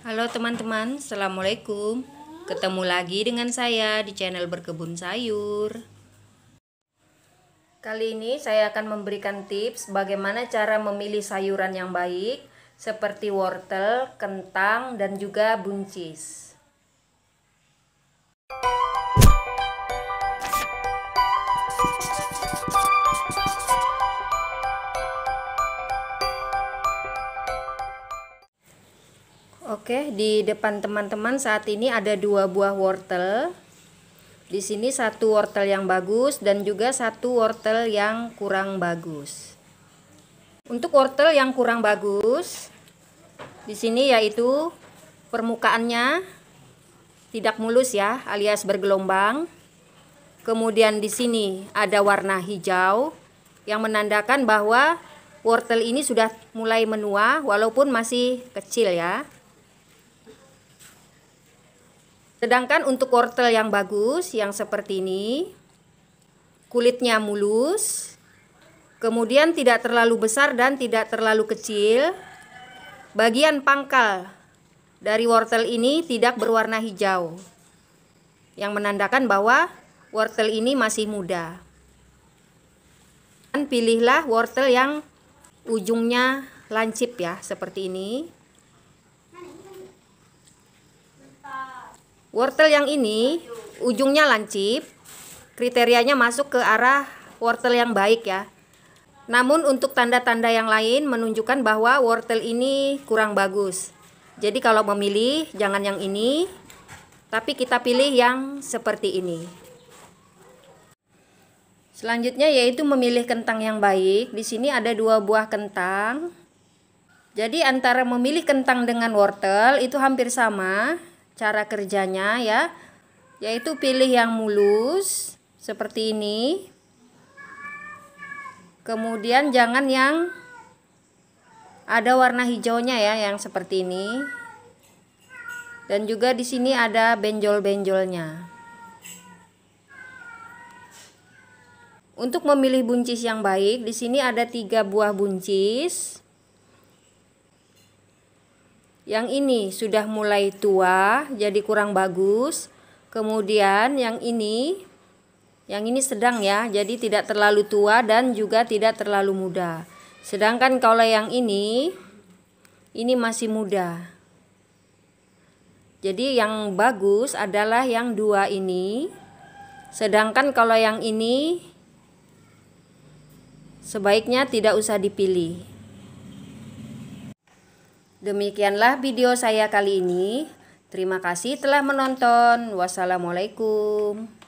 Halo teman-teman, Assalamualaikum Ketemu lagi dengan saya di channel Berkebun Sayur Kali ini saya akan memberikan tips bagaimana cara memilih sayuran yang baik Seperti wortel, kentang, dan juga buncis Oke, di depan teman-teman saat ini ada dua buah wortel. Di sini satu wortel yang bagus dan juga satu wortel yang kurang bagus. Untuk wortel yang kurang bagus, di sini yaitu permukaannya tidak mulus ya, alias bergelombang. Kemudian di sini ada warna hijau yang menandakan bahwa wortel ini sudah mulai menua walaupun masih kecil ya. Sedangkan untuk wortel yang bagus yang seperti ini kulitnya mulus, kemudian tidak terlalu besar dan tidak terlalu kecil. Bagian pangkal dari wortel ini tidak berwarna hijau. Yang menandakan bahwa wortel ini masih muda. Dan pilihlah wortel yang ujungnya lancip ya, seperti ini. Wortel yang ini ujungnya lancip, kriterianya masuk ke arah wortel yang baik ya. Namun untuk tanda-tanda yang lain menunjukkan bahwa wortel ini kurang bagus. Jadi kalau memilih jangan yang ini, tapi kita pilih yang seperti ini. Selanjutnya yaitu memilih kentang yang baik. Di sini ada dua buah kentang. Jadi antara memilih kentang dengan wortel itu hampir sama cara kerjanya ya yaitu pilih yang mulus seperti ini kemudian jangan yang ada warna hijaunya ya yang seperti ini dan juga di sini ada benjol-benjolnya untuk memilih buncis yang baik di sini ada tiga buah buncis yang ini sudah mulai tua, jadi kurang bagus. Kemudian yang ini yang ini sedang ya, jadi tidak terlalu tua dan juga tidak terlalu muda. Sedangkan kalau yang ini ini masih muda. Jadi yang bagus adalah yang dua ini. Sedangkan kalau yang ini sebaiknya tidak usah dipilih. Demikianlah video saya kali ini. Terima kasih telah menonton. Wassalamualaikum.